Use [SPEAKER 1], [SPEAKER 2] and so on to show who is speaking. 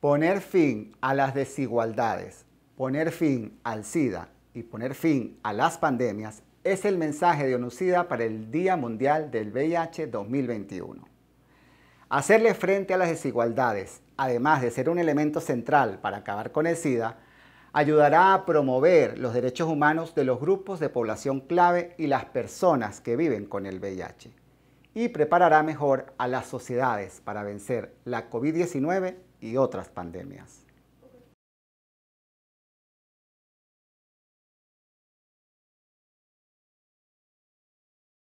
[SPEAKER 1] Poner fin a las desigualdades, poner fin al SIDA y poner fin a las pandemias es el mensaje de ONUCIDA para el Día Mundial del VIH 2021. Hacerle frente a las desigualdades, además de ser un elemento central para acabar con el SIDA, ayudará a promover los derechos humanos de los grupos de población clave y las personas que viven con el VIH y preparará mejor a las sociedades para vencer la COVID-19 y otras pandemias.